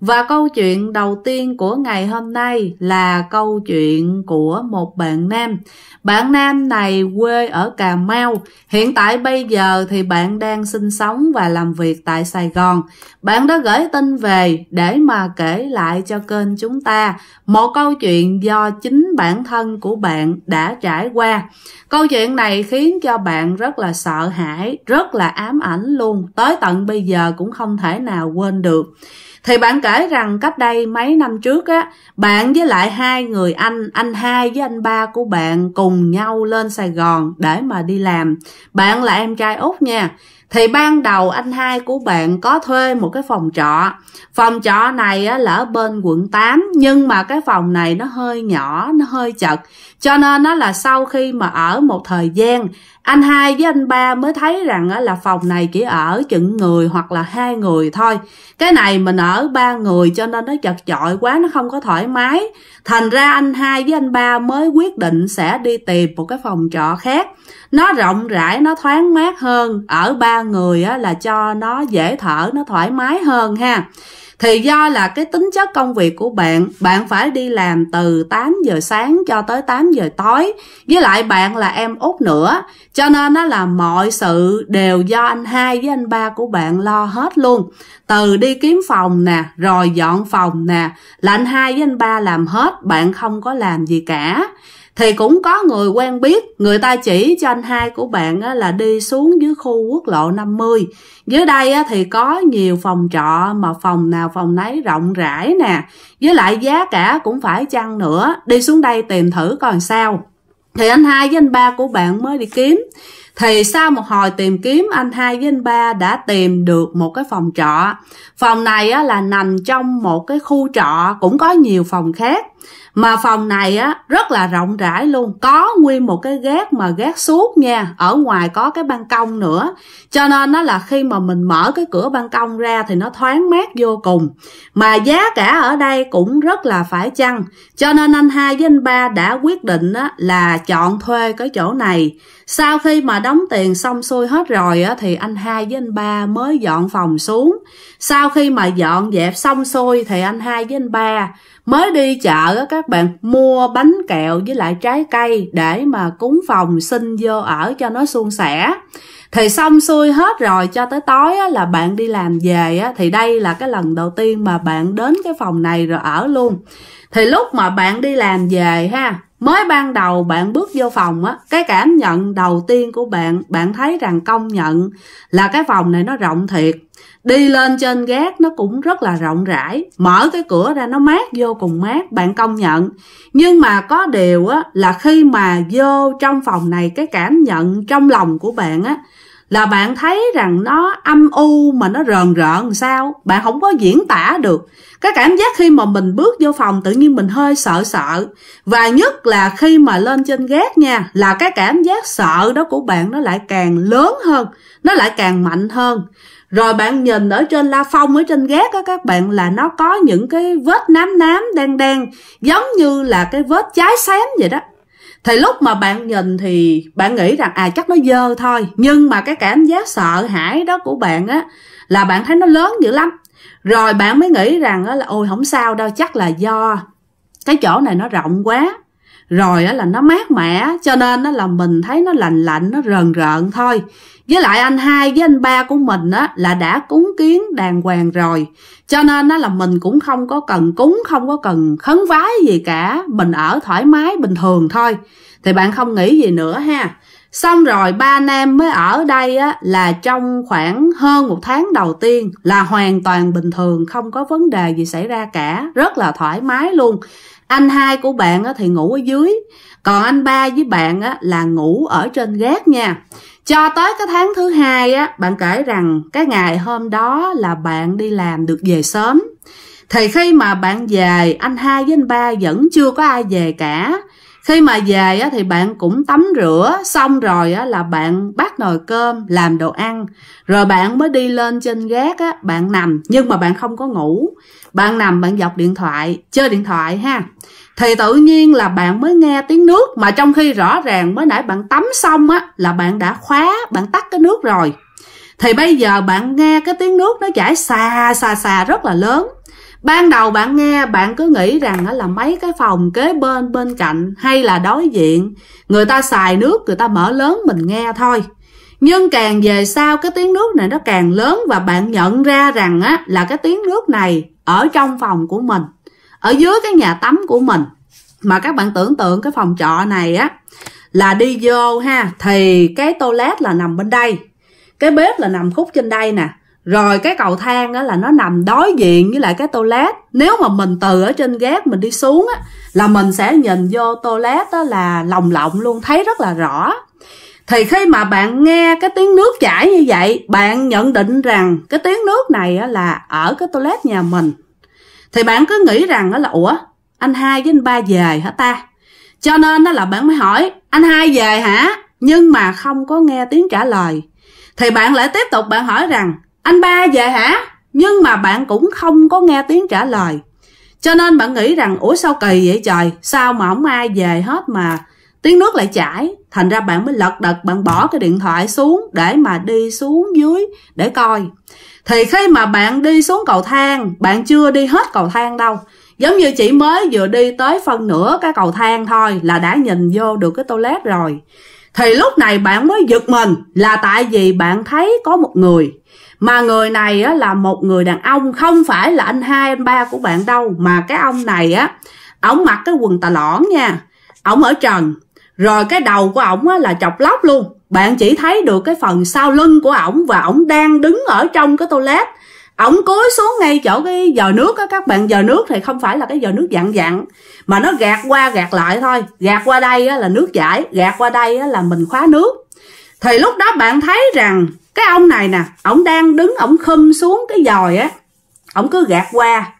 Và câu chuyện đầu tiên của ngày hôm nay là câu chuyện của một bạn nam. Bạn nam này quê ở Cà Mau, hiện tại bây giờ thì bạn đang sinh sống và làm việc tại Sài Gòn. Bạn đã gửi tin về để mà kể lại cho kênh chúng ta một câu chuyện do chính bản thân của bạn đã trải qua. Câu chuyện này khiến cho bạn rất là sợ hãi, rất là ám ảnh luôn, tới tận bây giờ cũng không thể nào quên được thì bạn kể rằng cách đây mấy năm trước á bạn với lại hai người anh anh hai với anh ba của bạn cùng nhau lên sài gòn để mà đi làm bạn là em trai út nha thì ban đầu anh hai của bạn có thuê một cái phòng trọ phòng trọ này á, là ở bên quận 8 nhưng mà cái phòng này nó hơi nhỏ nó hơi chật cho nên nó là sau khi mà ở một thời gian anh hai với anh ba mới thấy rằng á, là phòng này chỉ ở chừng người hoặc là hai người thôi cái này mình ở ba người cho nên nó chật chội quá nó không có thoải mái thành ra anh hai với anh ba mới quyết định sẽ đi tìm một cái phòng trọ khác nó rộng rãi nó thoáng mát hơn ở ba người á, là cho nó dễ thở nó thoải mái hơn ha thì do là cái tính chất công việc của bạn bạn phải đi làm từ 8 giờ sáng cho tới 8 giờ tối với lại bạn là em út nữa cho nên nó là mọi sự đều do anh hai với anh ba của bạn lo hết luôn từ đi kiếm phòng nè rồi dọn phòng nè là anh hai với anh ba làm hết bạn không có làm gì cả thì cũng có người quen biết người ta chỉ cho anh hai của bạn là đi xuống dưới khu quốc lộ 50 dưới đây thì có nhiều phòng trọ mà phòng nào phòng nấy rộng rãi nè với lại giá cả cũng phải chăng nữa đi xuống đây tìm thử còn sao thì anh hai với anh ba của bạn mới đi kiếm thì sau một hồi tìm kiếm anh hai với anh ba đã tìm được một cái phòng trọ phòng này là nằm trong một cái khu trọ cũng có nhiều phòng khác mà phòng này á rất là rộng rãi luôn có nguyên một cái gác mà gác suốt nha ở ngoài có cái ban công nữa cho nên nó là khi mà mình mở cái cửa ban công ra thì nó thoáng mát vô cùng mà giá cả ở đây cũng rất là phải chăng cho nên anh hai với anh ba đã quyết định á, là chọn thuê cái chỗ này sau khi mà đóng tiền xong xuôi hết rồi á, thì anh hai với anh ba mới dọn phòng xuống sau khi mà dọn dẹp xong xuôi thì anh hai với anh ba mới đi chợ á các bạn mua bánh kẹo với lại trái cây để mà cúng phòng xin vô ở cho nó suôn sẻ thì xong xuôi hết rồi cho tới tối á, là bạn đi làm về á, thì đây là cái lần đầu tiên mà bạn đến cái phòng này rồi ở luôn thì lúc mà bạn đi làm về ha mới ban đầu bạn bước vô phòng á cái cảm nhận đầu tiên của bạn bạn thấy rằng công nhận là cái phòng này nó rộng thiệt đi lên trên gác nó cũng rất là rộng rãi mở cái cửa ra nó mát vô cùng mát bạn công nhận nhưng mà có điều á là khi mà vô trong phòng này cái cảm nhận trong lòng của bạn á là bạn thấy rằng nó âm u mà nó rờn rợn sao bạn không có diễn tả được cái cảm giác khi mà mình bước vô phòng tự nhiên mình hơi sợ sợ và nhất là khi mà lên trên gác nha là cái cảm giác sợ đó của bạn nó lại càng lớn hơn nó lại càng mạnh hơn rồi bạn nhìn ở trên la phong ở trên gác á các bạn là nó có những cái vết nám nám đen đen giống như là cái vết cháy xém vậy đó thì lúc mà bạn nhìn thì bạn nghĩ rằng à chắc nó dơ thôi nhưng mà cái cảm giác sợ hãi đó của bạn á là bạn thấy nó lớn dữ lắm rồi bạn mới nghĩ rằng á là ôi không sao đâu chắc là do cái chỗ này nó rộng quá rồi á là nó mát mẻ cho nên á là mình thấy nó lành lạnh nó rờn rợn thôi với lại anh hai với anh ba của mình á là đã cúng kiến đàng hoàng rồi cho nên á là mình cũng không có cần cúng không có cần khấn vái gì cả mình ở thoải mái bình thường thôi thì bạn không nghĩ gì nữa ha Xong rồi ba anh em mới ở đây á, là trong khoảng hơn một tháng đầu tiên là hoàn toàn bình thường, không có vấn đề gì xảy ra cả, rất là thoải mái luôn. Anh hai của bạn á, thì ngủ ở dưới, còn anh ba với bạn á, là ngủ ở trên gác nha. Cho tới cái tháng thứ hai á, bạn kể rằng cái ngày hôm đó là bạn đi làm được về sớm. Thì khi mà bạn về, anh hai với anh ba vẫn chưa có ai về cả khi mà về á, thì bạn cũng tắm rửa xong rồi á, là bạn bắt nồi cơm làm đồ ăn rồi bạn mới đi lên trên gác á, bạn nằm nhưng mà bạn không có ngủ bạn nằm bạn dọc điện thoại chơi điện thoại ha thì tự nhiên là bạn mới nghe tiếng nước mà trong khi rõ ràng mới nãy bạn tắm xong á là bạn đã khóa bạn tắt cái nước rồi thì bây giờ bạn nghe cái tiếng nước nó chảy xà xà xà rất là lớn ban đầu bạn nghe bạn cứ nghĩ rằng là mấy cái phòng kế bên bên cạnh hay là đối diện người ta xài nước người ta mở lớn mình nghe thôi nhưng càng về sau cái tiếng nước này nó càng lớn và bạn nhận ra rằng á là cái tiếng nước này ở trong phòng của mình ở dưới cái nhà tắm của mình mà các bạn tưởng tượng cái phòng trọ này á là đi vô ha thì cái toilet là nằm bên đây cái bếp là nằm khúc trên đây nè rồi cái cầu thang á là nó nằm đối diện với lại cái toilet nếu mà mình từ ở trên gác mình đi xuống á là mình sẽ nhìn vô toilet á là lồng lộng luôn thấy rất là rõ thì khi mà bạn nghe cái tiếng nước chảy như vậy bạn nhận định rằng cái tiếng nước này á là ở cái toilet nhà mình thì bạn cứ nghĩ rằng đó là ủa anh hai với anh ba về hả ta cho nên đó là bạn mới hỏi anh hai về hả nhưng mà không có nghe tiếng trả lời thì bạn lại tiếp tục bạn hỏi rằng anh ba về hả? Nhưng mà bạn cũng không có nghe tiếng trả lời. Cho nên bạn nghĩ rằng ủa sao kỳ vậy trời, sao mà không ai về hết mà tiếng nước lại chảy. Thành ra bạn mới lật đật bạn bỏ cái điện thoại xuống để mà đi xuống dưới để coi. Thì khi mà bạn đi xuống cầu thang, bạn chưa đi hết cầu thang đâu. Giống như chỉ mới vừa đi tới phần nửa cái cầu thang thôi là đã nhìn vô được cái toilet rồi. Thì lúc này bạn mới giật mình là tại vì bạn thấy có một người mà người này á, là một người đàn ông không phải là anh hai anh ba của bạn đâu mà cái ông này á ổng mặc cái quần tà lõn nha ổng ở trần rồi cái đầu của ổng là chọc lóc luôn bạn chỉ thấy được cái phần sau lưng của ổng và ổng đang đứng ở trong cái toilet ổng cúi xuống ngay chỗ cái giờ nước á các bạn giờ nước thì không phải là cái giờ nước dặn dặn mà nó gạt qua gạt lại thôi gạt qua đây á, là nước chảy gạt qua đây á, là mình khóa nước thì lúc đó bạn thấy rằng cái ông này nè ổng đang đứng ổng khum xuống cái giòi á ổng cứ gạt qua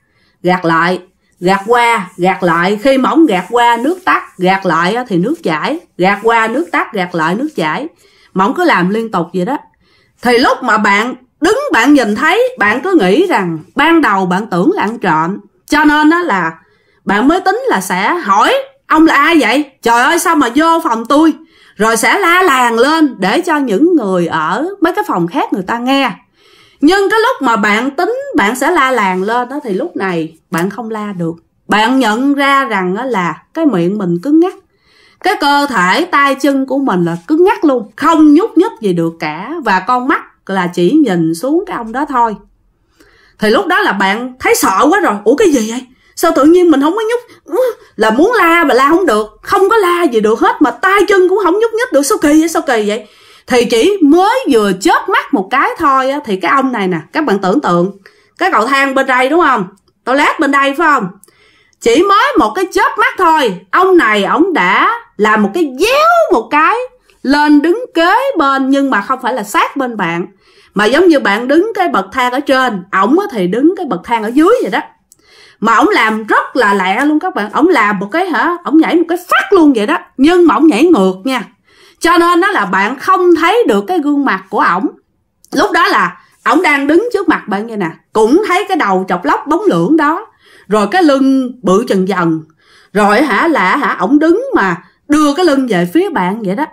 gạt lại gạt qua gạt lại khi mà ổng gạt qua nước tắt gạt lại thì nước chảy gạt qua nước tắt gạt lại nước chảy mà ổng cứ làm liên tục vậy đó thì lúc mà bạn đứng bạn nhìn thấy bạn cứ nghĩ rằng ban đầu bạn tưởng là ăn trộm cho nên đó là bạn mới tính là sẽ hỏi ông là ai vậy trời ơi sao mà vô phòng tôi rồi sẽ la làng lên để cho những người ở mấy cái phòng khác người ta nghe nhưng cái lúc mà bạn tính bạn sẽ la làng lên đó thì lúc này bạn không la được bạn nhận ra rằng đó là cái miệng mình cứng ngắc cái cơ thể tay chân của mình là cứng ngắc luôn không nhúc nhích gì được cả và con mắt là chỉ nhìn xuống cái ông đó thôi thì lúc đó là bạn thấy sợ quá rồi ủa cái gì vậy sao tự nhiên mình không có nhúc ừ, là muốn la mà la không được không có la gì được hết mà tay chân cũng không nhúc nhích được sao kỳ vậy sao kỳ vậy thì chỉ mới vừa chớp mắt một cái thôi á, thì cái ông này nè các bạn tưởng tượng cái cầu thang bên đây đúng không tôi lát bên đây phải không chỉ mới một cái chớp mắt thôi ông này ổng đã làm một cái déo một cái lên đứng kế bên nhưng mà không phải là sát bên bạn mà giống như bạn đứng cái bậc thang ở trên ổng thì đứng cái bậc thang ở dưới vậy đó mà ổng làm rất là lẹ luôn các bạn ổng làm một cái hả ổng nhảy một cái phát luôn vậy đó nhưng mà ổng nhảy ngược nha cho nên nó là bạn không thấy được cái gương mặt của ổng lúc đó là ổng đang đứng trước mặt bạn như nè cũng thấy cái đầu chọc lóc bóng lưỡng đó rồi cái lưng bự trần dần rồi hả lạ hả ổng đứng mà đưa cái lưng về phía bạn vậy đó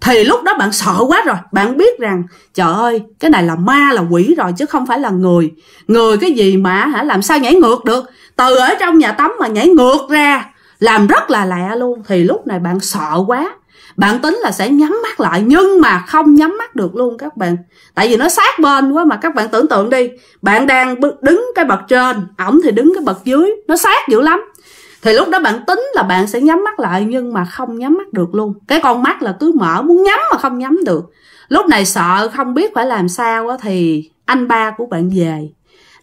thì lúc đó bạn sợ quá rồi bạn biết rằng trời ơi cái này là ma là quỷ rồi chứ không phải là người người cái gì mà hả làm sao nhảy ngược được từ ở trong nhà tắm mà nhảy ngược ra làm rất là lẹ luôn thì lúc này bạn sợ quá bạn tính là sẽ nhắm mắt lại nhưng mà không nhắm mắt được luôn các bạn tại vì nó sát bên quá mà các bạn tưởng tượng đi bạn đang đứng cái bậc trên ổng thì đứng cái bậc dưới nó sát dữ lắm thì lúc đó bạn tính là bạn sẽ nhắm mắt lại nhưng mà không nhắm mắt được luôn cái con mắt là cứ mở muốn nhắm mà không nhắm được lúc này sợ không biết phải làm sao thì anh ba của bạn về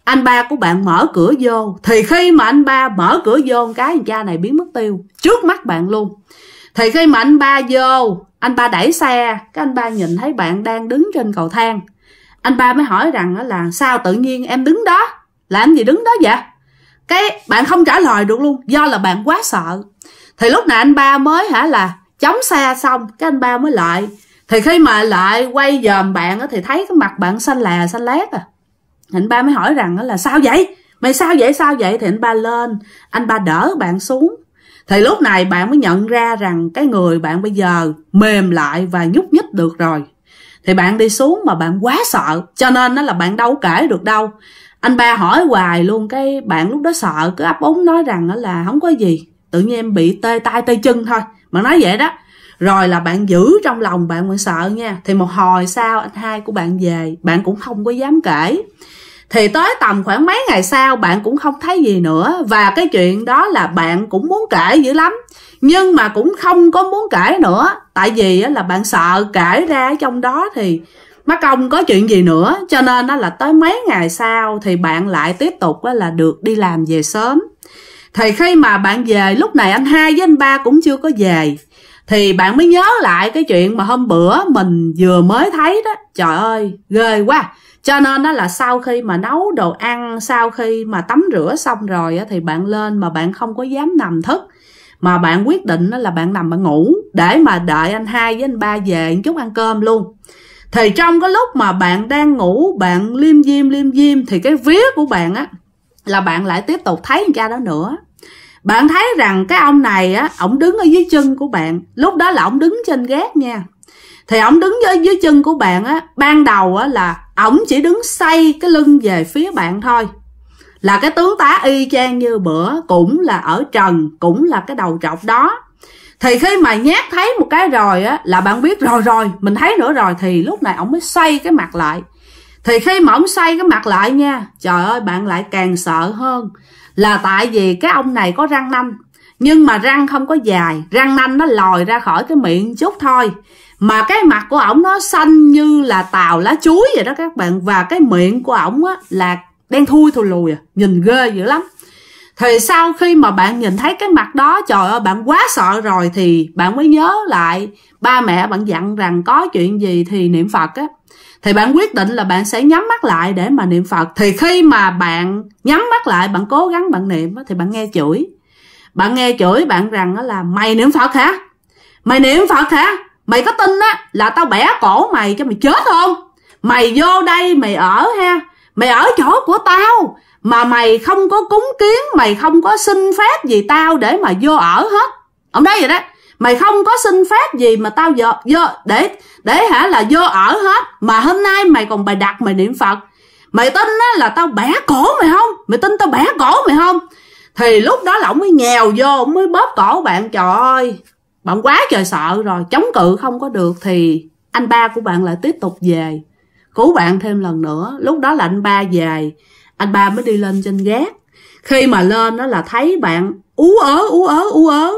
anh ba của bạn mở cửa vô thì khi mà anh ba mở cửa vô cái anh cha này biến mất tiêu trước mắt bạn luôn thì khi mà anh ba vô anh ba đẩy xe cái anh ba nhìn thấy bạn đang đứng trên cầu thang anh ba mới hỏi rằng là sao tự nhiên em đứng đó làm gì đứng đó vậy cái bạn không trả lời được luôn do là bạn quá sợ thì lúc này anh ba mới hả là chống xa xong cái anh ba mới lại thì khi mà lại quay dòm bạn thì thấy cái mặt bạn xanh lè xanh lét à anh ba mới hỏi rằng là sao vậy mày sao vậy sao vậy thì anh ba lên anh ba đỡ bạn xuống thì lúc này bạn mới nhận ra rằng cái người bạn bây giờ mềm lại và nhúc nhích được rồi thì bạn đi xuống mà bạn quá sợ cho nên nó là bạn đâu kể được đâu anh ba hỏi hoài luôn cái bạn lúc đó sợ cứ ấp úng nói rằng là không có gì tự nhiên em bị tê tay tê chân thôi mà nói vậy đó rồi là bạn giữ trong lòng bạn bạn sợ nha thì một hồi sau anh hai của bạn về bạn cũng không có dám kể thì tới tầm khoảng mấy ngày sau bạn cũng không thấy gì nữa và cái chuyện đó là bạn cũng muốn kể dữ lắm nhưng mà cũng không có muốn kể nữa tại vì là bạn sợ kể ra trong đó thì mắc công có chuyện gì nữa cho nên nó là tới mấy ngày sau thì bạn lại tiếp tục là được đi làm về sớm thì khi mà bạn về lúc này anh hai với anh ba cũng chưa có về thì bạn mới nhớ lại cái chuyện mà hôm bữa mình vừa mới thấy đó trời ơi ghê quá cho nên đó là sau khi mà nấu đồ ăn sau khi mà tắm rửa xong rồi thì bạn lên mà bạn không có dám nằm thức mà bạn quyết định là bạn nằm bạn ngủ để mà đợi anh hai với anh ba về một chút ăn cơm luôn thì trong cái lúc mà bạn đang ngủ bạn liêm diêm liêm diêm thì cái vía của bạn á là bạn lại tiếp tục thấy cha đó nữa bạn thấy rằng cái ông này á ổng đứng ở dưới chân của bạn lúc đó là ổng đứng trên gác nha thì ổng đứng dưới, dưới chân của bạn á ban đầu á là ổng chỉ đứng xoay cái lưng về phía bạn thôi là cái tướng tá y chang như bữa cũng là ở trần cũng là cái đầu trọc đó thì khi mà nhát thấy một cái rồi á là bạn biết rồi rồi mình thấy nữa rồi thì lúc này ổng mới xoay cái mặt lại thì khi mà ổng xoay cái mặt lại nha trời ơi bạn lại càng sợ hơn là tại vì cái ông này có răng nanh nhưng mà răng không có dài răng nanh nó lòi ra khỏi cái miệng chút thôi mà cái mặt của ổng nó xanh như là tàu lá chuối vậy đó các bạn và cái miệng của ổng á là đen thui thù lùi à nhìn ghê dữ lắm thì sau khi mà bạn nhìn thấy cái mặt đó trời ơi bạn quá sợ rồi thì bạn mới nhớ lại ba mẹ bạn dặn rằng có chuyện gì thì niệm phật á thì bạn quyết định là bạn sẽ nhắm mắt lại để mà niệm phật thì khi mà bạn nhắm mắt lại bạn cố gắng bạn niệm thì bạn nghe chửi bạn nghe chửi bạn rằng là mày niệm phật hả mày niệm phật hả mày có tin á là tao bẻ cổ mày cho mày chết không mày vô đây mày ở ha mày ở chỗ của tao mà mày không có cúng kiến mày không có xin phép gì tao để mà vô ở hết ông nói vậy đó mày không có xin phép gì mà tao vô, vô để để hả là vô ở hết mà hôm nay mày còn bày đặt mày niệm phật mày tin á là tao bẻ cổ mày không mày tin tao bẻ cổ mày không thì lúc đó là ổng mới nghèo vô ổng mới bóp cổ bạn trời ơi bạn quá trời sợ rồi chống cự không có được thì anh ba của bạn lại tiếp tục về cứu bạn thêm lần nữa lúc đó là anh ba về anh ba mới đi lên trên gác khi mà lên đó là thấy bạn ú ớ ú ớ ú ớ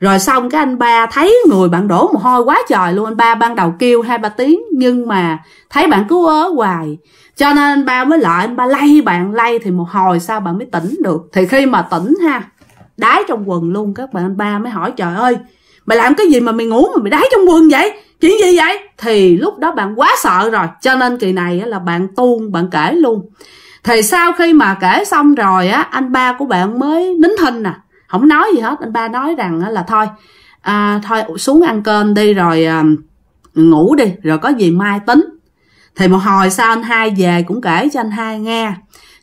rồi xong cái anh ba thấy người bạn đổ mồ hôi quá trời luôn anh ba ban đầu kêu hai ba tiếng nhưng mà thấy bạn cứ ớ hoài cho nên anh ba mới lại anh ba lay bạn lay thì một hồi sau bạn mới tỉnh được thì khi mà tỉnh ha đái trong quần luôn các bạn anh ba mới hỏi trời ơi mày làm cái gì mà mày ngủ mà mày đái trong quần vậy chuyện gì vậy thì lúc đó bạn quá sợ rồi cho nên kỳ này là bạn tuôn bạn kể luôn thì sau khi mà kể xong rồi á anh ba của bạn mới nín thinh nè à. không nói gì hết anh ba nói rằng là thôi à, thôi xuống ăn cơm đi rồi à, ngủ đi rồi có gì mai tính thì một hồi sau anh hai về cũng kể cho anh hai nghe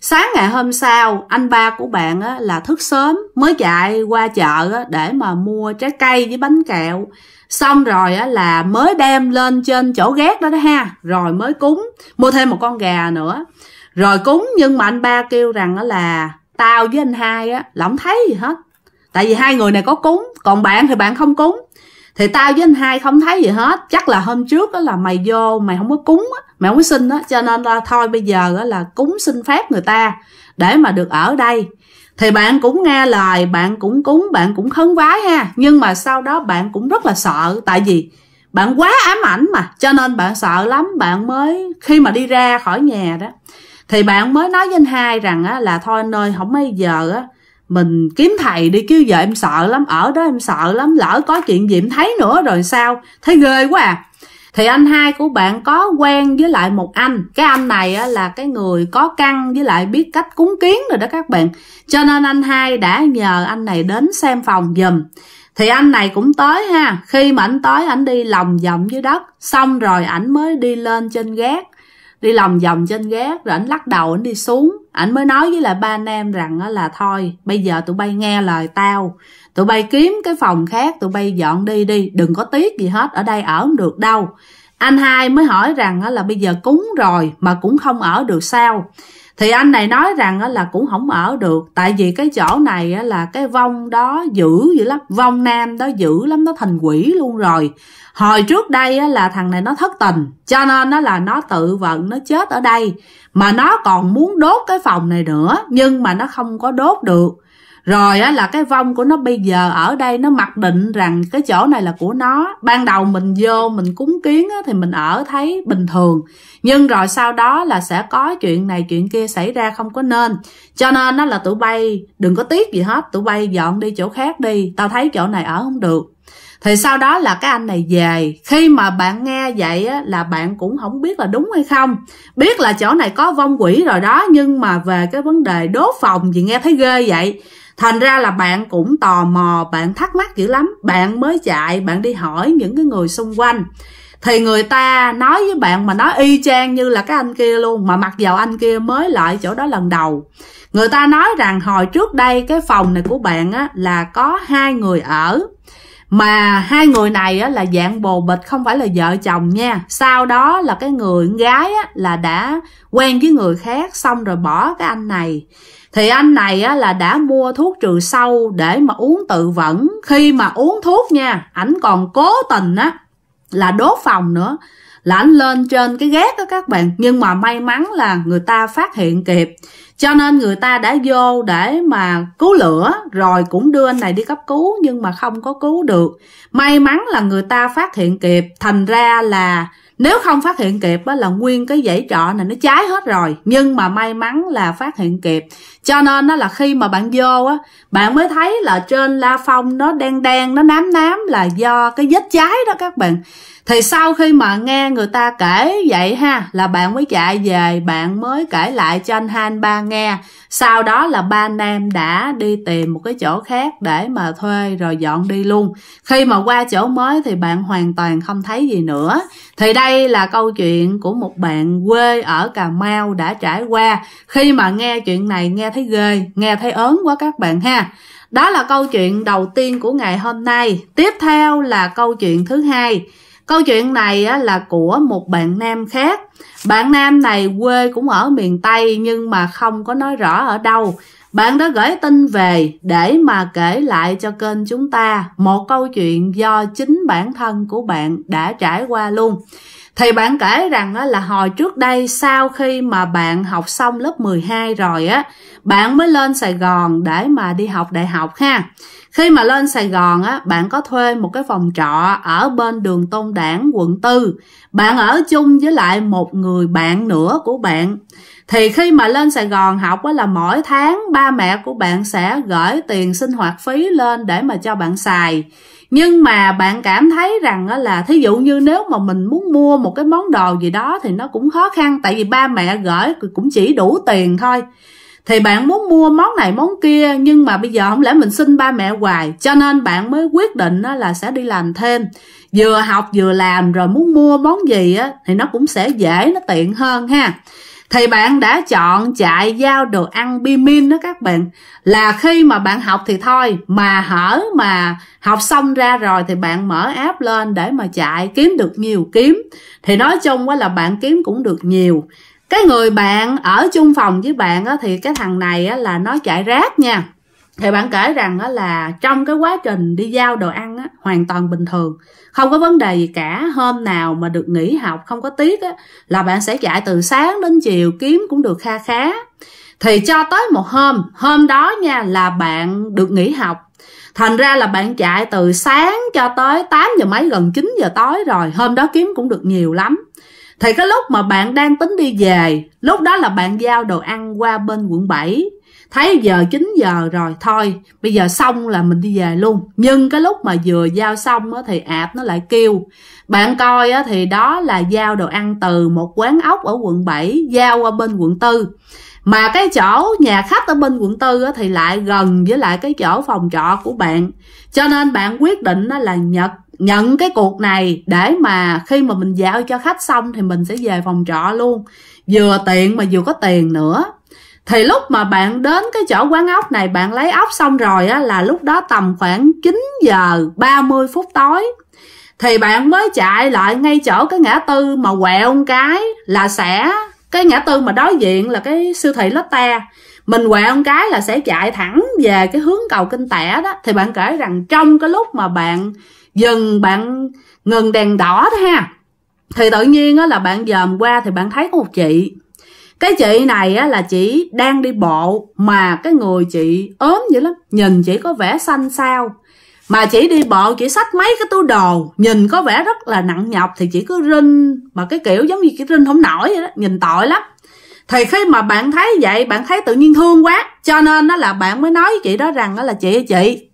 sáng ngày hôm sau anh ba của bạn á, là thức sớm mới chạy qua chợ á, để mà mua trái cây với bánh kẹo xong rồi á, là mới đem lên trên chỗ gác đó đó ha rồi mới cúng mua thêm một con gà nữa rồi cúng nhưng mà anh ba kêu rằng á, là tao với anh hai á là không thấy gì hết tại vì hai người này có cúng còn bạn thì bạn không cúng thì tao với anh hai không thấy gì hết chắc là hôm trước đó là mày vô mày không có cúng á mày không có xin á cho nên là thôi bây giờ á là cúng xin phép người ta để mà được ở đây thì bạn cũng nghe lời bạn cũng cúng bạn cũng khấn vái ha nhưng mà sau đó bạn cũng rất là sợ tại vì bạn quá ám ảnh mà cho nên bạn sợ lắm bạn mới khi mà đi ra khỏi nhà đó thì bạn mới nói với anh hai rằng á, là thôi anh ơi không mấy giờ á mình kiếm thầy đi chứ giờ em sợ lắm ở đó em sợ lắm lỡ có chuyện gì em thấy nữa rồi sao thấy ghê quá à thì anh hai của bạn có quen với lại một anh cái anh này á, là cái người có căn với lại biết cách cúng kiến rồi đó các bạn cho nên anh hai đã nhờ anh này đến xem phòng giùm thì anh này cũng tới ha khi mà anh tới anh đi lòng vòng dưới đất xong rồi ảnh mới đi lên trên gác đi lòng vòng trên gác rồi ảnh lắc đầu ảnh đi xuống ảnh mới nói với lại ba anh em rằng là thôi bây giờ tụi bay nghe lời tao tụi bay kiếm cái phòng khác tụi bay dọn đi đi đừng có tiếc gì hết ở đây ở không được đâu anh hai mới hỏi rằng là bây giờ cúng rồi mà cũng không ở được sao thì anh này nói rằng là cũng không ở được tại vì cái chỗ này là cái vong đó dữ dữ lắm vong nam đó dữ lắm nó thành quỷ luôn rồi hồi trước đây là thằng này nó thất tình cho nên nó là nó tự vận nó chết ở đây mà nó còn muốn đốt cái phòng này nữa nhưng mà nó không có đốt được rồi á là cái vong của nó bây giờ ở đây nó mặc định rằng cái chỗ này là của nó ban đầu mình vô mình cúng kiến á, thì mình ở thấy bình thường nhưng rồi sau đó là sẽ có chuyện này chuyện kia xảy ra không có nên cho nên nó là tụi bay đừng có tiếc gì hết tụi bay dọn đi chỗ khác đi tao thấy chỗ này ở không được thì sau đó là cái anh này về khi mà bạn nghe vậy á, là bạn cũng không biết là đúng hay không biết là chỗ này có vong quỷ rồi đó nhưng mà về cái vấn đề đốt phòng thì nghe thấy ghê vậy thành ra là bạn cũng tò mò bạn thắc mắc dữ lắm bạn mới chạy bạn đi hỏi những cái người xung quanh thì người ta nói với bạn mà nói y chang như là cái anh kia luôn mà mặc dầu anh kia mới lại chỗ đó lần đầu người ta nói rằng hồi trước đây cái phòng này của bạn á là có hai người ở mà hai người này á, là dạng bồ bịch không phải là vợ chồng nha sau đó là cái người gái á, là đã quen với người khác xong rồi bỏ cái anh này thì anh này á, là đã mua thuốc trừ sâu để mà uống tự vẫn khi mà uống thuốc nha ảnh còn cố tình á là đốt phòng nữa là ảnh lên trên cái gác đó các bạn nhưng mà may mắn là người ta phát hiện kịp cho nên người ta đã vô để mà cứu lửa rồi cũng đưa anh này đi cấp cứu nhưng mà không có cứu được may mắn là người ta phát hiện kịp thành ra là nếu không phát hiện kịp á, là nguyên cái dãy trọ này nó cháy hết rồi nhưng mà may mắn là phát hiện kịp cho nên nó là khi mà bạn vô á bạn mới thấy là trên la phong nó đen đen nó nám nám là do cái vết cháy đó các bạn thì sau khi mà nghe người ta kể vậy ha là bạn mới chạy về bạn mới kể lại cho anh Han ba nghe sau đó là ba nam đã đi tìm một cái chỗ khác để mà thuê rồi dọn đi luôn khi mà qua chỗ mới thì bạn hoàn toàn không thấy gì nữa thì đây là câu chuyện của một bạn quê ở Cà Mau đã trải qua khi mà nghe chuyện này nghe thấy ghê nghe thấy ớn quá các bạn ha đó là câu chuyện đầu tiên của ngày hôm nay tiếp theo là câu chuyện thứ hai câu chuyện này là của một bạn nam khác bạn nam này quê cũng ở miền tây nhưng mà không có nói rõ ở đâu bạn đã gửi tin về để mà kể lại cho kênh chúng ta một câu chuyện do chính bản thân của bạn đã trải qua luôn thì bạn kể rằng là hồi trước đây sau khi mà bạn học xong lớp 12 rồi á bạn mới lên Sài Gòn để mà đi học đại học ha khi mà lên Sài Gòn á bạn có thuê một cái phòng trọ ở bên đường Tôn Đảng quận 4 bạn ở chung với lại một người bạn nữa của bạn thì khi mà lên Sài Gòn học á là mỗi tháng ba mẹ của bạn sẽ gửi tiền sinh hoạt phí lên để mà cho bạn xài nhưng mà bạn cảm thấy rằng á là thí dụ như nếu mà mình muốn mua một cái món đồ gì đó thì nó cũng khó khăn tại vì ba mẹ gửi cũng chỉ đủ tiền thôi thì bạn muốn mua món này món kia nhưng mà bây giờ không lẽ mình xin ba mẹ hoài cho nên bạn mới quyết định là sẽ đi làm thêm vừa học vừa làm rồi muốn mua món gì á thì nó cũng sẽ dễ nó tiện hơn ha thì bạn đã chọn chạy giao đồ ăn bimin đó các bạn là khi mà bạn học thì thôi mà hở mà học xong ra rồi thì bạn mở app lên để mà chạy kiếm được nhiều kiếm thì nói chung á là bạn kiếm cũng được nhiều cái người bạn ở chung phòng với bạn á thì cái thằng này á là nó chạy rác nha thì bạn kể rằng đó là trong cái quá trình đi giao đồ ăn á, hoàn toàn bình thường không có vấn đề gì cả hôm nào mà được nghỉ học không có tiết á, là bạn sẽ chạy từ sáng đến chiều kiếm cũng được kha khá thì cho tới một hôm hôm đó nha là bạn được nghỉ học thành ra là bạn chạy từ sáng cho tới 8 giờ mấy gần 9 giờ tối rồi hôm đó kiếm cũng được nhiều lắm thì cái lúc mà bạn đang tính đi về lúc đó là bạn giao đồ ăn qua bên quận 7 thấy giờ 9 giờ rồi thôi bây giờ xong là mình đi về luôn nhưng cái lúc mà vừa giao xong á, thì ạp nó lại kêu bạn coi á, thì đó là giao đồ ăn từ một quán ốc ở quận 7 giao qua bên quận 4 mà cái chỗ nhà khách ở bên quận tư thì lại gần với lại cái chỗ phòng trọ của bạn cho nên bạn quyết định là nhật nhận cái cuộc này để mà khi mà mình giao cho khách xong thì mình sẽ về phòng trọ luôn vừa tiện mà vừa có tiền nữa thì lúc mà bạn đến cái chỗ quán ốc này bạn lấy ốc xong rồi á, là lúc đó tầm khoảng 9 giờ 30 phút tối thì bạn mới chạy lại ngay chỗ cái ngã tư mà quẹo cái là sẽ cái ngã tư mà đối diện là cái siêu thị Lotte mình quẹo một cái là sẽ chạy thẳng về cái hướng cầu kinh tẻ đó thì bạn kể rằng trong cái lúc mà bạn dừng bạn ngừng đèn đỏ đó ha thì tự nhiên á là bạn dòm qua thì bạn thấy có một chị cái chị này á, là chị đang đi bộ mà cái người chị ốm dữ lắm nhìn chị có vẻ xanh xao mà chị đi bộ chị xách mấy cái túi đồ nhìn có vẻ rất là nặng nhọc thì chị cứ rinh mà cái kiểu giống như cái rinh không nổi vậy đó nhìn tội lắm thì khi mà bạn thấy vậy bạn thấy tự nhiên thương quá cho nên đó là bạn mới nói với chị đó rằng đó là chị chị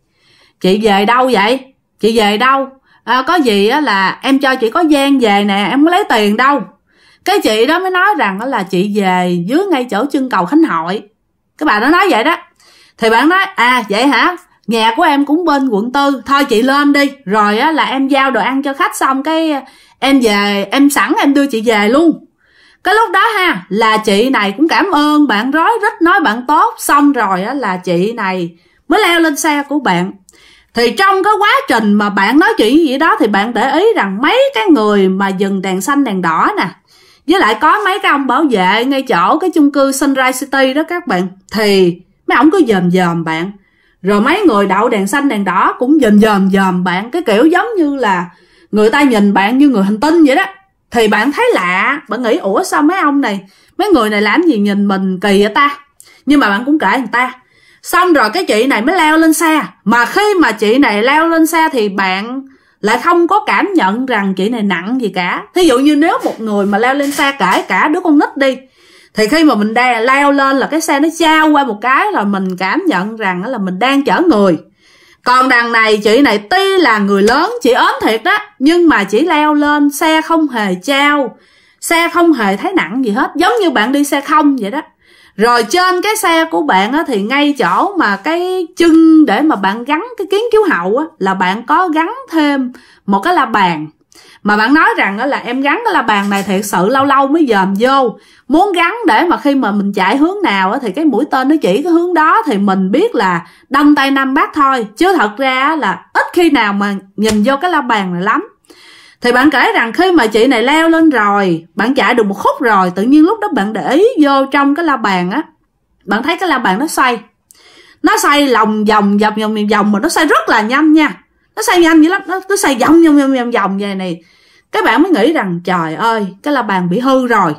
chị về đâu vậy chị về đâu à, có gì á là em cho chị có gian về nè em có lấy tiền đâu cái chị đó mới nói rằng là chị về dưới ngay chỗ chân cầu khánh hội cái bà đó nói vậy đó thì bạn nói à vậy hả nhà của em cũng bên quận tư thôi chị lên đi rồi á là em giao đồ ăn cho khách xong cái à, em về em sẵn em đưa chị về luôn cái lúc đó ha là chị này cũng cảm ơn bạn rối rít nói bạn tốt xong rồi á là chị này mới leo lên xe của bạn thì trong cái quá trình mà bạn nói chuyện gì đó thì bạn để ý rằng mấy cái người mà dừng đèn xanh đèn đỏ nè với lại có mấy cái ông bảo vệ ngay chỗ cái chung cư Sunrise City đó các bạn thì mấy ông cứ dòm dòm bạn rồi mấy người đậu đèn xanh đèn đỏ cũng dòm dòm dòm bạn cái kiểu giống như là người ta nhìn bạn như người hành tinh vậy đó thì bạn thấy lạ bạn nghĩ ủa sao mấy ông này mấy người này làm gì nhìn mình kỳ vậy ta nhưng mà bạn cũng kể người ta xong rồi cái chị này mới leo lên xe mà khi mà chị này leo lên xe thì bạn lại không có cảm nhận rằng chị này nặng gì cả thí dụ như nếu một người mà leo lên xe kể cả đứa con nít đi thì khi mà mình đang leo lên là cái xe nó trao qua một cái là mình cảm nhận rằng là mình đang chở người còn đằng này chị này tuy là người lớn chị ốm thiệt đó nhưng mà chỉ leo lên xe không hề trao xe không hề thấy nặng gì hết giống như bạn đi xe không vậy đó rồi trên cái xe của bạn á, thì ngay chỗ mà cái chân để mà bạn gắn cái kiến cứu hậu á, là bạn có gắn thêm một cái la bàn mà bạn nói rằng đó là em gắn cái la bàn này thiệt sự lâu lâu mới dòm vô muốn gắn để mà khi mà mình chạy hướng nào á thì cái mũi tên nó chỉ cái hướng đó thì mình biết là đâm tay nam bát thôi chứ thật ra là ít khi nào mà nhìn vô cái la bàn này lắm thì bạn kể rằng khi mà chị này leo lên rồi bạn chạy được một khúc rồi tự nhiên lúc đó bạn để ý vô trong cái la bàn á bạn thấy cái la bàn nó xoay nó xoay lòng vòng vòng vòng vòng mà nó xoay rất là nhanh nha nó xoay nhanh dữ lắm nó cứ xoay vòng vòng vòng vòng vòng vậy này các bạn mới nghĩ rằng trời ơi cái la bàn bị hư rồi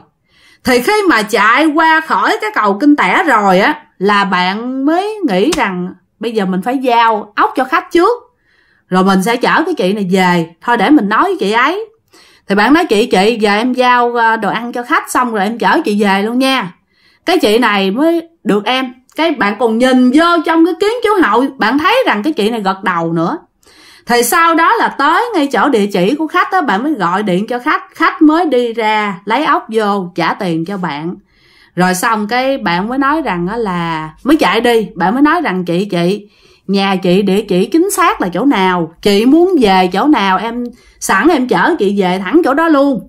thì khi mà chạy qua khỏi cái cầu kinh tẻ rồi á là bạn mới nghĩ rằng bây giờ mình phải giao ốc cho khách trước rồi mình sẽ chở cái chị này về thôi để mình nói với chị ấy thì bạn nói chị chị về em giao ờ, đồ ăn cho khách xong rồi em chở chị về luôn nha cái chị này mới được em cái bạn còn nhìn vô trong cái kiến chiếu hậu bạn thấy rằng cái chị này gật đầu nữa thì sau đó là tới ngay chỗ địa chỉ của khách đó bạn mới gọi điện cho khách khách mới đi ra lấy ốc vô trả tiền cho bạn rồi xong cái bạn mới nói rằng đó là mới chạy đi bạn mới nói rằng chị chị nhà chị địa chỉ chính xác là chỗ nào chị muốn về chỗ nào em sẵn em chở chị về thẳng chỗ đó luôn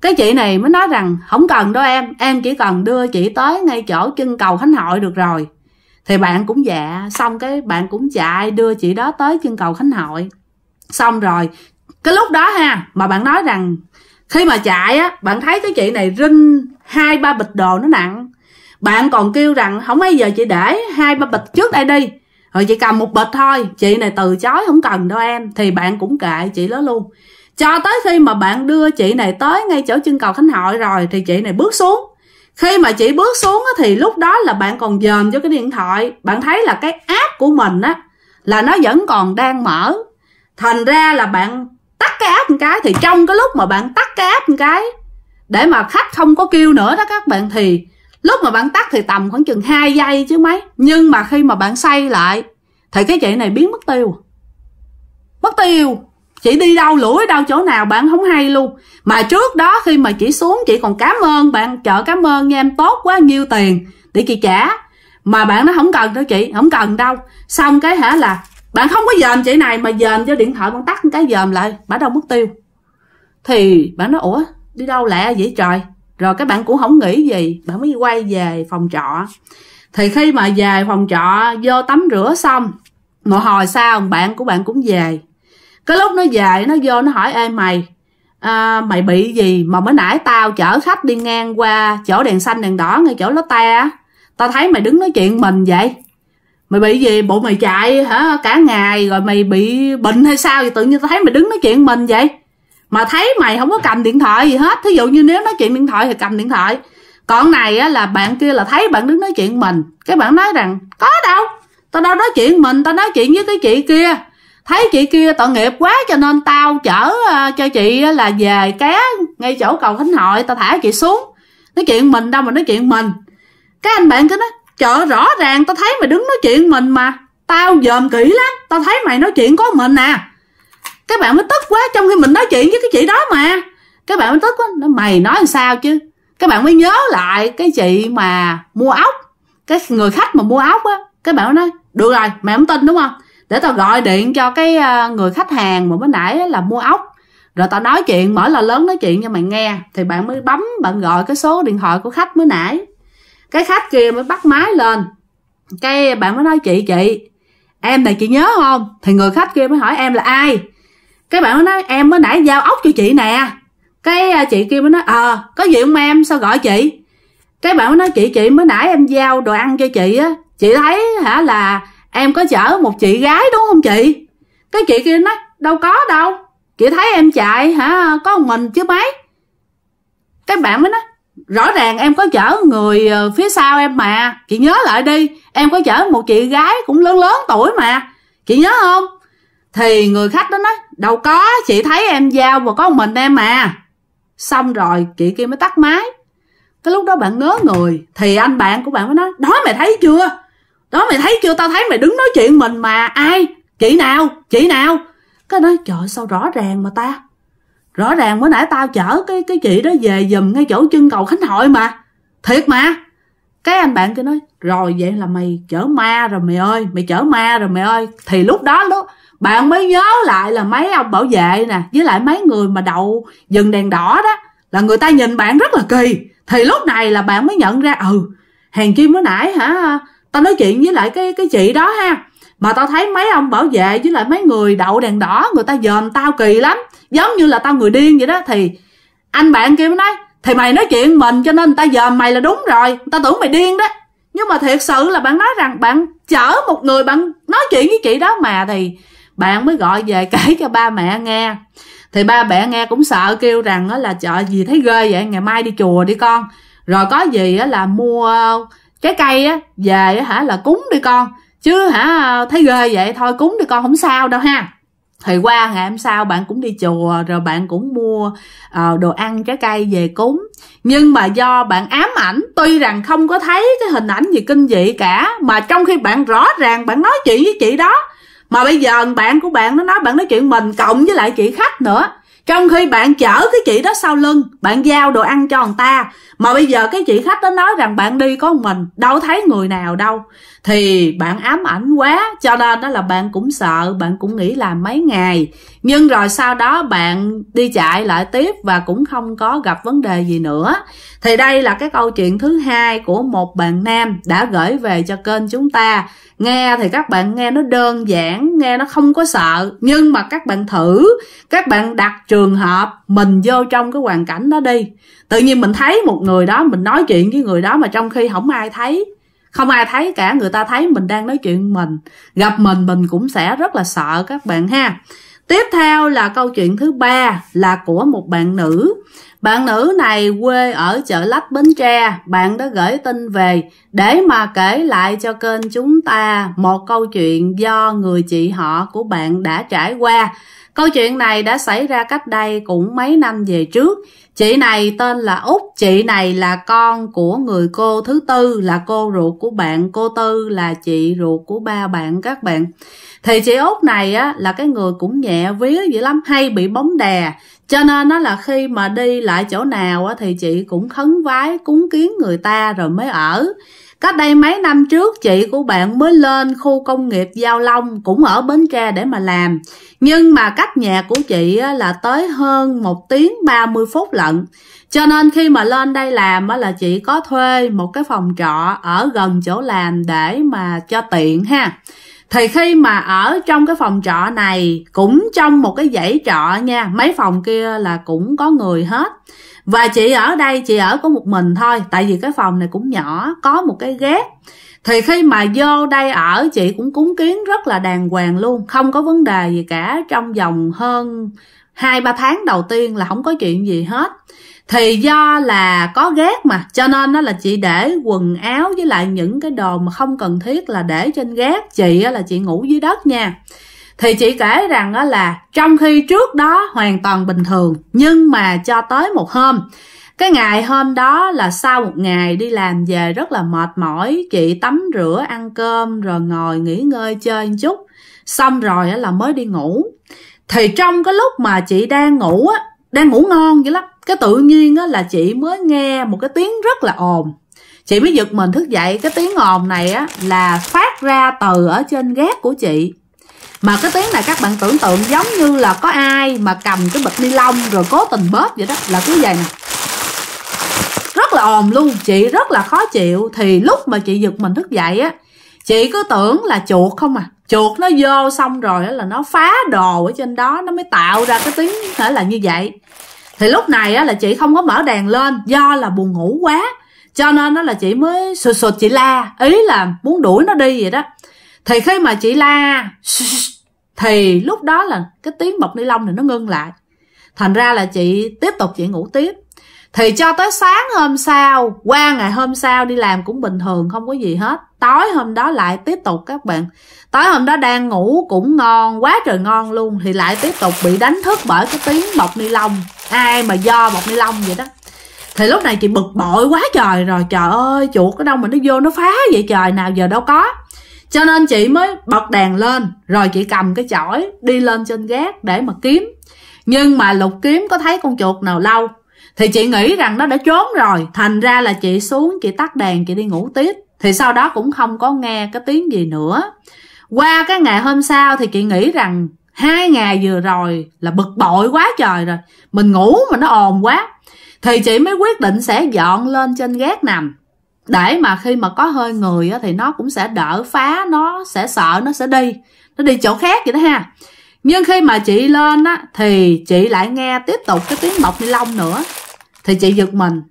cái chị này mới nói rằng không cần đâu em em chỉ cần đưa chị tới ngay chỗ chân cầu khánh hội được rồi thì bạn cũng dạ xong cái bạn cũng chạy đưa chị đó tới chân cầu khánh hội xong rồi cái lúc đó ha mà bạn nói rằng khi mà chạy á bạn thấy cái chị này rinh hai ba bịch đồ nó nặng bạn còn kêu rằng không bao giờ chị để hai ba bịch trước đây đi rồi ờ, chị cầm một bịch thôi chị này từ chối không cần đâu em thì bạn cũng kệ chị đó luôn cho tới khi mà bạn đưa chị này tới ngay chỗ chân cầu khánh hội rồi thì chị này bước xuống khi mà chị bước xuống thì lúc đó là bạn còn dòm cho cái điện thoại bạn thấy là cái app của mình á là nó vẫn còn đang mở thành ra là bạn tắt cái app một cái thì trong cái lúc mà bạn tắt cái app một cái để mà khách không có kêu nữa đó các bạn thì lúc mà bạn tắt thì tầm khoảng chừng 2 giây chứ mấy nhưng mà khi mà bạn xoay lại thì cái chuyện này biến mất tiêu mất tiêu chị đi đâu lũi đâu chỗ nào bạn không hay luôn mà trước đó khi mà chị xuống chị còn cảm ơn bạn chợ cảm ơn nha em tốt quá nhiêu tiền để chị trả mà bạn nó không cần đâu chị không cần đâu xong cái hả là bạn không có dòm chị này mà dòm cho điện thoại bạn tắt cái dòm lại bà đâu mất tiêu thì bạn nói ủa đi đâu lẹ vậy trời rồi các bạn cũng không nghĩ gì bạn mới quay về phòng trọ thì khi mà về phòng trọ vô tắm rửa xong một hồi sau bạn của bạn cũng về cái lúc nó về nó vô nó hỏi em mày à, mày bị gì mà mới nãy tao chở khách đi ngang qua chỗ đèn xanh đèn đỏ ngay chỗ ló te á tao thấy mày đứng nói chuyện mình vậy mày bị gì bộ mày chạy hả cả ngày rồi mày bị bệnh hay sao vậy tự nhiên tao thấy mày đứng nói chuyện mình vậy mà thấy mày không có cầm điện thoại gì hết thí dụ như nếu nói chuyện điện thoại thì cầm điện thoại còn này á, là bạn kia là thấy bạn đứng nói chuyện mình cái bạn nói rằng có đâu tao đâu nói chuyện mình tao nói chuyện với cái chị kia thấy chị kia tội nghiệp quá cho nên tao chở ờ, cho chị là về ké ngay chỗ cầu khánh hội tao thả chị xuống nói chuyện mình đâu mà nói chuyện mình cái anh bạn cứ nói chợ rõ ràng tao thấy mày đứng nói chuyện mình mà tao dòm kỹ lắm tao thấy mày nói chuyện có mình nè à các bạn mới tức quá trong khi mình nói chuyện với cái chị đó mà các bạn mới tức quá nó mày nói làm sao chứ các bạn mới nhớ lại cái chị mà mua ốc cái người khách mà mua ốc á các bạn nói được rồi mày không tin đúng không để tao gọi điện cho cái ờ, người khách hàng mà mới nãy là mua ốc rồi tao nói chuyện mở là lớn nói chuyện cho mày nghe thì bạn mới bấm bạn gọi cái số điện thoại của khách mới nãy cái khách kia mới bắt máy lên cái bạn mới nói chị chị em này chị nhớ không thì người khách kia mới hỏi em là ai cái bạn nói em mới nãy giao ốc cho chị nè cái à, chị kia mới nói ờ à, có gì không em sao gọi chị cái bạn mới nói chị chị mới nãy em giao đồ ăn cho chị á chị thấy hả là em có chở một chị gái đúng không chị cái chị kia nói đâu có đâu chị thấy em chạy hả có một mình chứ mấy cái bạn mới nói rõ ràng em có chở người ờ, phía sau em mà chị nhớ lại đi em có chở một chị gái cũng lớn lớn tuổi mà chị nhớ không thì người khách đó nói đâu có chị thấy em giao và có một mình em mà xong rồi chị kia mới tắt máy cái lúc đó bạn ngớ người thì anh bạn của bạn mới nói đó mày thấy chưa đó mày thấy chưa tao thấy mày đứng nói chuyện mình mà ai chị nào chị nào cái nói trời sao rõ ràng mà ta rõ ràng mới nãy tao chở cái cái chị đó về giùm ngay chỗ chân cầu khánh hội mà thiệt mà cái anh bạn kia nói rồi vậy là mày chở ma rồi mày ơi mày chở ma rồi mày ơi thì lúc đó lúc bạn mới nhớ lại là mấy ông bảo vệ nè với lại mấy người mà đậu dừng đèn đỏ đó là người ta nhìn bạn rất là kỳ thì lúc này là bạn mới nhận ra ừ hàng chi mới nãy hả tao nói chuyện với lại cái cái chị đó ha mà tao thấy mấy ông bảo vệ với lại mấy người đậu đèn đỏ người ta dòm tao kỳ lắm giống như là tao người điên vậy đó thì anh bạn kia mới nói thì mày nói chuyện mình cho nên người ta dòm mày là đúng rồi tao tưởng mày điên đó nhưng mà thiệt sự là bạn nói rằng bạn chở một người bạn nói chuyện với chị đó mà thì bạn mới gọi về kể cho ba mẹ nghe thì ba mẹ nghe cũng sợ kêu rằng đó là chợ gì thấy ghê vậy ngày mai đi chùa đi con rồi có gì á là mua trái cây á về hả là cúng đi con chứ hả thấy ghê vậy thôi cúng đi con không sao đâu ha thì qua ngày hôm sau bạn cũng đi chùa rồi bạn cũng mua uh, đồ ăn trái cây về cúng nhưng mà do bạn ám ảnh tuy rằng không có thấy cái hình ảnh gì kinh dị cả mà trong khi bạn rõ ràng bạn nói chuyện với chị đó mà bây giờ bạn của bạn nó nói bạn nói chuyện mình cộng với lại chị khách nữa trong khi bạn chở cái chị đó sau lưng bạn giao đồ ăn cho người ta mà bây giờ cái chị khách đó nói rằng bạn đi có một mình đâu thấy người nào đâu thì bạn ám ảnh quá cho nên đó là bạn cũng sợ bạn cũng nghĩ là mấy ngày nhưng rồi sau đó bạn đi chạy lại tiếp và cũng không có gặp vấn đề gì nữa thì đây là cái câu chuyện thứ hai của một bạn nam đã gửi về cho kênh chúng ta nghe thì các bạn nghe nó đơn giản nghe nó không có sợ nhưng mà các bạn thử các bạn đặt trường hợp mình vô trong cái hoàn cảnh đó đi tự nhiên mình thấy một người đó mình nói chuyện với người đó mà trong khi không ai thấy không ai thấy cả người ta thấy mình đang nói chuyện mình gặp mình mình cũng sẽ rất là sợ các bạn ha tiếp theo là câu chuyện thứ ba là của một bạn nữ bạn nữ này quê ở chợ lách bến tre bạn đã gửi tin về để mà kể lại cho kênh chúng ta một câu chuyện do người chị họ của bạn đã trải qua Câu chuyện này đã xảy ra cách đây cũng mấy năm về trước. Chị này tên là Út, chị này là con của người cô thứ tư là cô ruột của bạn, cô tư là chị ruột của ba bạn các bạn. Thì chị Út này á là cái người cũng nhẹ vía dữ lắm, hay bị bóng đè. Cho nên nó là khi mà đi lại chỗ nào á thì chị cũng khấn vái cúng kiến người ta rồi mới ở. Cách đây mấy năm trước chị của bạn mới lên khu công nghiệp Giao Long cũng ở Bến Tre để mà làm. Nhưng mà cách nhà của chị là tới hơn 1 tiếng 30 phút lận. Cho nên khi mà lên đây làm là chị có thuê một cái phòng trọ ở gần chỗ làm để mà cho tiện ha. Thì khi mà ở trong cái phòng trọ này cũng trong một cái dãy trọ nha, mấy phòng kia là cũng có người hết và chị ở đây chị ở có một mình thôi tại vì cái phòng này cũng nhỏ có một cái ghét thì khi mà vô đây ở chị cũng cúng kiến rất là đàng hoàng luôn không có vấn đề gì cả trong vòng hơn hai ba tháng đầu tiên là không có chuyện gì hết thì do là có ghét mà cho nên nó là chị để quần áo với lại những cái đồ mà không cần thiết là để trên ghét chị là chị ngủ dưới đất nha thì chị kể rằng đó là trong khi trước đó hoàn toàn bình thường nhưng mà cho tới một hôm cái ngày hôm đó là sau một ngày đi làm về rất là mệt mỏi chị tắm rửa ăn cơm rồi ngồi nghỉ ngơi chơi một chút xong rồi là mới đi ngủ thì trong cái lúc mà chị đang ngủ á đang ngủ ngon vậy lắm cái tự nhiên á là chị mới nghe một cái tiếng rất là ồn chị mới giật mình thức dậy cái tiếng ồn này á là phát ra từ ở trên gác của chị mà cái tiếng này các bạn tưởng tượng giống như là có ai mà cầm cái bịch ni lông rồi cố tình bóp vậy đó là cứ vậy nè rất là ồn luôn chị rất là khó chịu thì lúc mà chị giật mình thức dậy á chị cứ tưởng là chuột không à chuột nó vô xong rồi là nó phá đồ ở trên đó nó mới tạo ra cái tiếng thể là như vậy thì lúc này á, là chị không có mở đèn lên do là buồn ngủ quá cho nên nó là chị mới sụt sụt chị la ý là muốn đuổi nó đi vậy đó thì khi mà chị la thì lúc đó là cái tiếng bọc ni lông này nó ngưng lại thành ra là chị tiếp tục chị ngủ tiếp thì cho tới sáng hôm sau qua ngày hôm sau đi làm cũng bình thường không có gì hết tối hôm đó lại tiếp tục các bạn tối hôm đó đang ngủ cũng ngon quá trời ngon luôn thì lại tiếp tục bị đánh thức bởi cái tiếng bọc ni lông ai mà do bọc ni lông vậy đó thì lúc này chị bực bội quá trời rồi trời ơi chuột ở đâu mà nó vô nó phá vậy trời nào giờ đâu có cho nên chị mới bật đèn lên Rồi chị cầm cái chổi đi lên trên gác để mà kiếm Nhưng mà lục kiếm có thấy con chuột nào lâu Thì chị nghĩ rằng nó đã trốn rồi Thành ra là chị xuống chị tắt đèn chị đi ngủ tiếp Thì sau đó cũng không có nghe cái tiếng gì nữa Qua cái ngày hôm sau thì chị nghĩ rằng hai ngày vừa rồi là bực bội quá trời rồi mình ngủ mà nó ồn quá thì chị mới quyết định sẽ dọn lên trên gác nằm để mà khi mà có hơi người á, thì nó cũng sẽ đỡ phá nó sẽ sợ nó sẽ đi nó đi chỗ khác vậy đó ha nhưng khi mà chị lên á thì chị lại nghe tiếp tục cái tiếng bọc ni lông nữa thì chị giật mình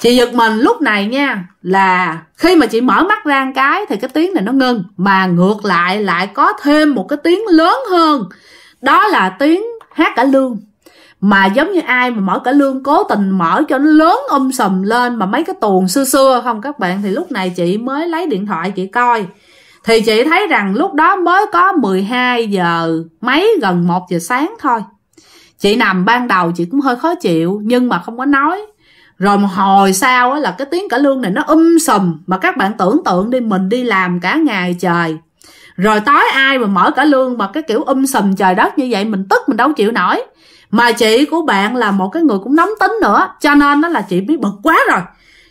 chị giật mình lúc này nha là khi mà chị mở mắt ra cái thì cái tiếng này nó ngưng mà ngược lại lại có thêm một cái tiếng lớn hơn đó là tiếng hát cả lương mà giống như ai mà mở cả lương cố tình mở cho nó lớn um sùm lên mà mấy cái tuồng xưa xưa không các bạn thì lúc này chị mới lấy điện thoại chị coi thì chị thấy rằng lúc đó mới có 12 giờ mấy gần 1 giờ sáng thôi chị nằm ban đầu chị cũng hơi khó chịu nhưng mà không có nói rồi một hồi sau là cái tiếng cả lương này nó um sùm mà các bạn tưởng tượng đi mình đi làm cả ngày trời rồi tối ai mà mở cả lương mà cái kiểu um sùm trời đất như vậy mình tức mình đâu chịu nổi mà chị của bạn là một cái người cũng nóng tính nữa cho nên nó là chị mới bực quá rồi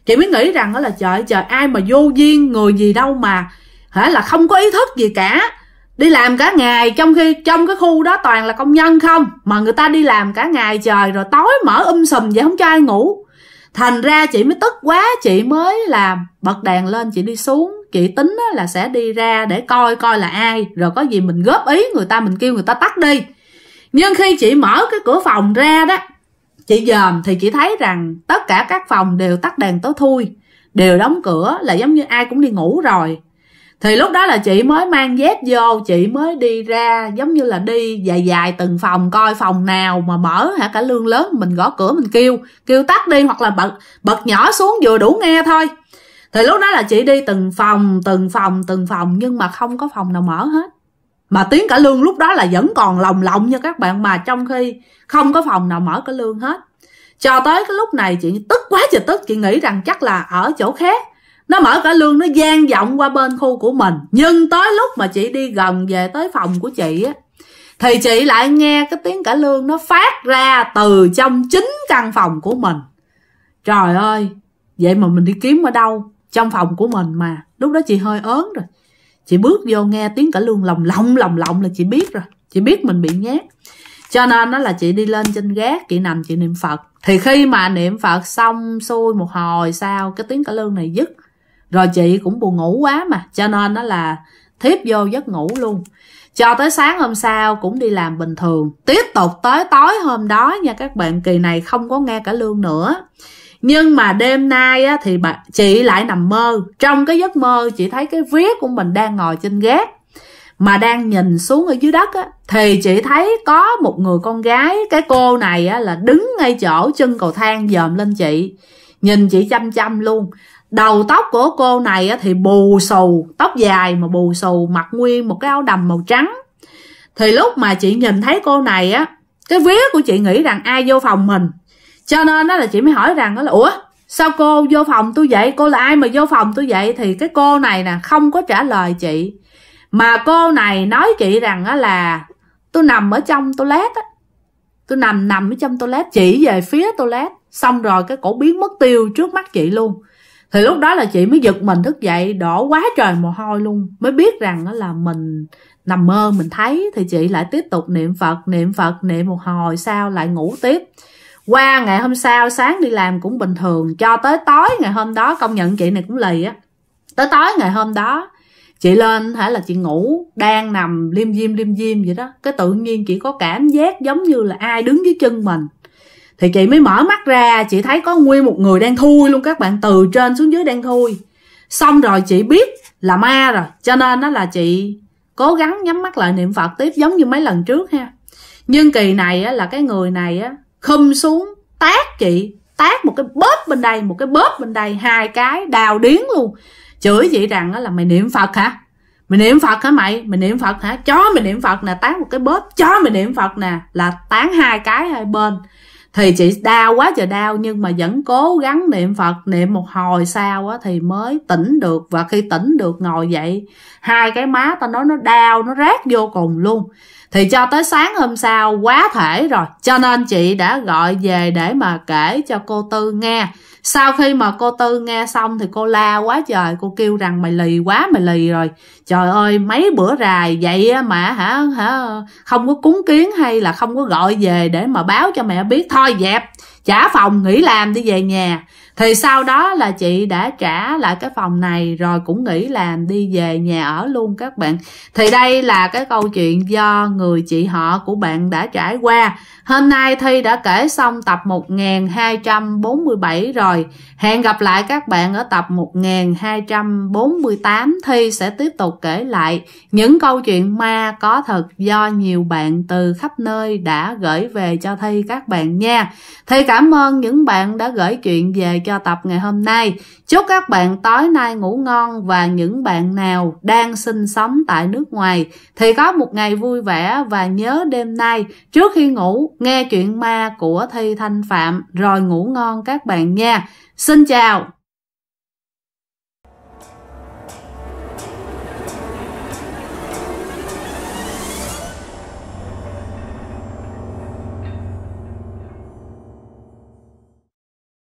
chị mới nghĩ rằng đó là trời trời ai mà vô duyên người gì đâu mà hả là không có ý thức gì cả đi làm cả ngày trong khi trong cái khu đó toàn là công nhân không mà người ta đi làm cả ngày trời rồi tối mở um sùm vậy không cho ai ngủ thành ra chị mới tức quá chị mới làm bật đèn lên chị đi xuống chị tính là sẽ đi ra để coi coi là ai rồi có gì mình góp ý người ta mình kêu người ta tắt đi nhưng khi chị mở cái cửa phòng ra đó chị dòm thì chị thấy rằng tất cả các phòng đều tắt đèn tối thui đều đóng cửa là giống như ai cũng đi ngủ rồi thì lúc đó là chị mới mang dép vô chị mới đi ra giống như là đi dài dài từng phòng coi phòng nào mà mở hả cả lương lớn mình gõ cửa mình kêu kêu tắt đi hoặc là bật bật nhỏ xuống vừa đủ nghe thôi thì lúc đó là chị đi từng phòng từng phòng từng phòng nhưng mà không có phòng nào mở hết mà tiếng cả lương lúc đó là vẫn còn lồng lộng nha các bạn mà trong khi không có phòng nào mở cả lương hết cho tới cái lúc này chị tức quá trời tức chị nghĩ rằng chắc là ở chỗ khác nó mở cả lương nó gian vọng qua bên khu của mình nhưng tới lúc mà chị đi gần về tới phòng của chị á thì chị lại nghe cái tiếng cả lương nó phát ra từ trong chính căn phòng của mình trời ơi vậy mà mình đi kiếm ở đâu trong phòng của mình mà lúc đó chị hơi ớn rồi chị bước vô nghe tiếng cải lương lồng lộng lồng lộng là chị biết rồi chị biết mình bị nhát cho nên đó là chị đi lên trên gác chị nằm chị niệm phật thì khi mà niệm phật xong xuôi một hồi sau cái tiếng cải lương này dứt rồi chị cũng buồn ngủ quá mà cho nên đó là thiếp vô giấc ngủ luôn cho tới sáng hôm sau cũng đi làm bình thường tiếp tục tới tối hôm đó nha các bạn kỳ này không có nghe cả lương nữa nhưng mà đêm nay á, thì bà, chị lại nằm mơ trong cái giấc mơ chị thấy cái viết của mình đang ngồi trên gác mà đang nhìn xuống ở dưới đất á, thì chị thấy có một người con gái cái cô này á, là đứng ngay chỗ chân cầu thang dòm lên chị nhìn chị chăm chăm luôn đầu tóc của cô này á, thì bù xù tóc dài mà bù xù mặc nguyên một cái áo đầm màu trắng thì lúc mà chị nhìn thấy cô này á cái vía của chị nghĩ rằng ai vô phòng mình cho nên đó là chị mới hỏi rằng đó là ủa sao cô vô phòng tôi vậy cô là ai mà vô phòng tôi vậy thì cái cô này nè không có trả lời chị mà cô này nói chị rằng á là tôi nằm ở trong toilet á tôi nằm nằm ở trong toilet chỉ về phía toilet xong rồi cái cổ biến mất tiêu trước mắt chị luôn thì lúc đó là chị mới giật mình thức dậy đổ quá trời mồ hôi luôn mới biết rằng là mình nằm mơ mình thấy thì chị lại tiếp tục niệm phật niệm phật niệm một hồi sau lại ngủ tiếp qua ngày hôm sau sáng đi làm cũng bình thường cho tới tối ngày hôm đó công nhận chị này cũng lì á tới tối ngày hôm đó chị lên hả là chị ngủ đang nằm liêm diêm liêm diêm vậy đó cái tự nhiên chị có cảm giác giống như là ai đứng dưới chân mình thì chị mới mở mắt ra chị thấy có nguyên một người đang thui luôn các bạn từ trên xuống dưới đang thui xong rồi chị biết là ma rồi cho nên đó là chị cố gắng nhắm mắt lại niệm phật tiếp giống như mấy lần trước ha nhưng kỳ này á, là cái người này á, khum xuống tát chị tát một cái bóp bên đây một cái bóp bên đây hai cái đào điến luôn chửi chị rằng đó là mày niệm phật hả mày niệm phật hả mày mày niệm phật hả chó mày niệm phật nè tán một cái bóp chó mày niệm phật nè là tán hai cái hai bên thì chị đau quá trời đau nhưng mà vẫn cố gắng niệm phật niệm một hồi sau á thì mới tỉnh được và khi tỉnh được ngồi dậy hai cái má tao nói nó đau nó rát vô cùng luôn thì cho tới sáng hôm sau quá thể rồi cho nên chị đã gọi về để mà kể cho cô tư nghe sau khi mà cô tư nghe xong thì cô la quá trời cô kêu rằng mày lì quá mày lì rồi trời ơi mấy bữa rài vậy mà hả hả không có cúng kiến hay là không có gọi về để mà báo cho mẹ biết thôi dẹp trả phòng nghỉ làm đi về nhà thì sau đó là chị đã trả lại cái phòng này rồi cũng nghỉ làm đi về nhà ở luôn các bạn thì đây là cái câu chuyện do người chị họ của bạn đã trải qua hôm nay Thi đã kể xong tập 1247 rồi hẹn gặp lại các bạn ở tập 1248 Thi sẽ tiếp tục kể lại những câu chuyện ma có thật do nhiều bạn từ khắp nơi đã gửi về cho Thi các bạn nha Thi cảm cảm ơn những bạn đã gửi chuyện về cho tập ngày hôm nay. Chúc các bạn tối nay ngủ ngon và những bạn nào đang sinh sống tại nước ngoài thì có một ngày vui vẻ và nhớ đêm nay trước khi ngủ nghe chuyện ma của Thi Thanh Phạm rồi ngủ ngon các bạn nha. Xin chào!